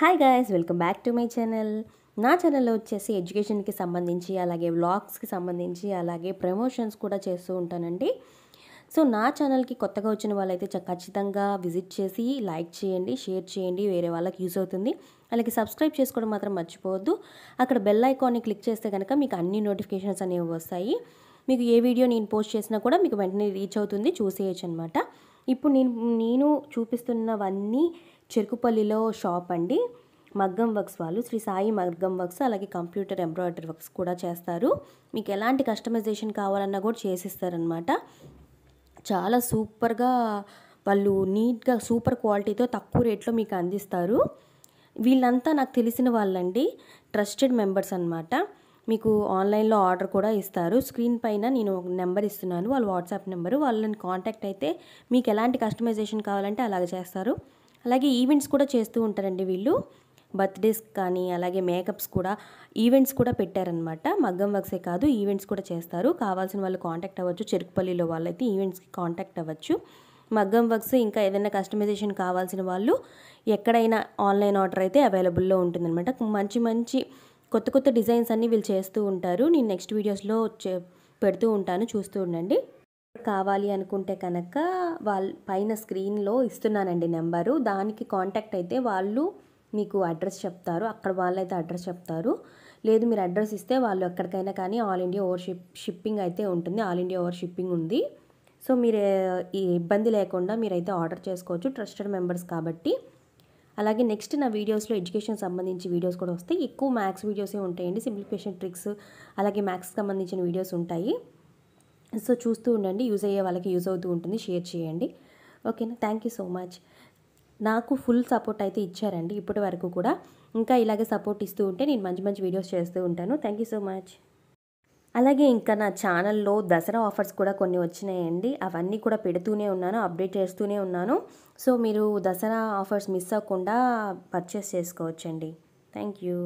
hi guys welcome back to my channel నా ఛానల్లో వచ్చేసి ఎడ్యుకేషన్కి సంబంధించి అలాగే వ్లాగ్స్కి సంబంధించి అలాగే ప్రమోషన్స్ కూడా చేస్తూ ఉంటానండి సో నా ఛానల్కి కొత్తగా వచ్చిన వాళ్ళైతే ఖచ్చితంగా విజిట్ చేసి లైక్ చేయండి షేర్ చేయండి వేరే వాళ్ళకి యూజ్ అవుతుంది అలాగే సబ్స్క్రైబ్ చేసుకోవడం మాత్రం మర్చిపోవద్దు అక్కడ బెల్ ఐకాన్ని క్లిక్ చేస్తే కనుక మీకు అన్ని నోటిఫికేషన్స్ అనేవి వస్తాయి మీకు ఏ వీడియో నేను పోస్ట్ చేసినా కూడా మీకు వెంటనే రీచ్ అవుతుంది చూసేయచ్చు అనమాట ఇప్పుడు నేను నేను చూపిస్తున్నవన్నీ చెరుకుపల్లిలో షాప్ అండి మగ్గం వర్క్స్ వాళ్ళు శ్రీ సాయి మగ్గం వర్క్స్ అలాగే కంప్యూటర్ ఎంబ్రాయిడరీ వర్క్స్ కూడా చేస్తారు మీకు ఎలాంటి కస్టమైజేషన్ కావాలన్నా కూడా చేసిస్తారనమాట చాలా సూపర్గా వాళ్ళు నీట్గా సూపర్ క్వాలిటీతో తక్కువ రేట్లో మీకు అందిస్తారు వీళ్ళంతా నాకు తెలిసిన వాళ్ళండి ట్రస్టెడ్ మెంబర్స్ అనమాట మీకు ఆన్లైన్లో ఆర్డర్ కూడా ఇస్తారు స్క్రీన్ పైన నేను ఒక నెంబర్ ఇస్తున్నాను వాళ్ళు వాట్సాప్ నెంబరు వాళ్ళని కాంటాక్ట్ అయితే మీకు ఎలాంటి కస్టమైజేషన్ కావాలంటే అలాగ చేస్తారు అలాగే ఈవెంట్స్ కూడా చేస్తూ ఉంటారండి వీళ్ళు బర్త్డేస్ కానీ అలాగే మేకప్స్ కూడా ఈవెంట్స్ కూడా పెట్టారనమాట మగ్గం వర్క్సే కాదు ఈవెంట్స్ కూడా చేస్తారు కావాల్సిన వాళ్ళు కాంటాక్ట్ అవ్వచ్చు చెరుకుపల్లిలో వాళ్ళైతే ఈవెంట్స్కి కాంటాక్ట్ అవ్వచ్చు మగ్గం వర్క్స్ ఇంకా ఏదైనా కస్టమైజేషన్ కావాల్సిన వాళ్ళు ఎక్కడైనా ఆన్లైన్ ఆర్డర్ అయితే అవైలబుల్లో ఉంటుందన్నమాట మంచి మంచి కొత్త కొత్త డిజైన్స్ అన్నీ వీళ్ళు చేస్తూ ఉంటారు నేను నెక్స్ట్ వీడియోస్లో పెడుతూ ఉంటాను చూస్తూ ఉండండి కావాలి అనుకుంటే కనుక వాళ్ళ పైన స్క్రీన్లో ఇస్తున్నానండి నెంబరు దానికి కాంటాక్ట్ అయితే వాళ్ళు మీకు అడ్రస్ చెప్తారు అక్కడ వాళ్ళైతే అడ్రస్ చెప్తారు లేదు మీరు అడ్రస్ ఇస్తే వాళ్ళు ఎక్కడికైనా కానీ all India over ship shipping అయితే ఉంటుంది ఆల్ ఇండియా ఓవర్ షిప్పింగ్ ఉంది సో మీరు ఈ ఇబ్బంది లేకుండా మీరైతే ఆర్డర్ చేసుకోవచ్చు ట్రస్టెడ్ మెంబర్స్ కాబట్టి అలాగే నెక్స్ట్ నా వీడియోస్లో ఎడ్యుకేషన్ సంబంధించి వీడియోస్ కూడా వస్తాయి ఎక్కువ మ్యాథ్స్ వీడియోసే ఉంటాయండి సింప్లిఫికేషన్ ట్రిక్స్ అలాగే మ్యాథ్స్కి సంబంధించిన వీడియోస్ ఉంటాయి సో చూస్తూ ఉండండి యూజ్ అయ్యే వాళ్ళకి యూజ్ అవుతూ ఉంటుంది షేర్ చేయండి ఓకేనా థ్యాంక్ యూ సో మచ్ నాకు ఫుల్ సపోర్ట్ అయితే ఇచ్చారండి ఇప్పటి వరకు కూడా ఇంకా ఇలాగే సపోర్ట్ ఇస్తూ ఉంటే నేను మంచి మంచి వీడియోస్ చేస్తూ ఉంటాను థ్యాంక్ యూ సో మచ్ అలాగే ఇంకా నా ఛానల్లో దసరా ఆఫర్స్ కూడా కొన్ని వచ్చినాయండి అవన్నీ కూడా పెడుతూనే ఉన్నాను అప్డేట్ చేస్తూనే ఉన్నాను సో మీరు దసరా ఆఫర్స్ మిస్ అవ్వకుండా పర్చేస్ చేసుకోవచ్చండి థ్యాంక్ యూ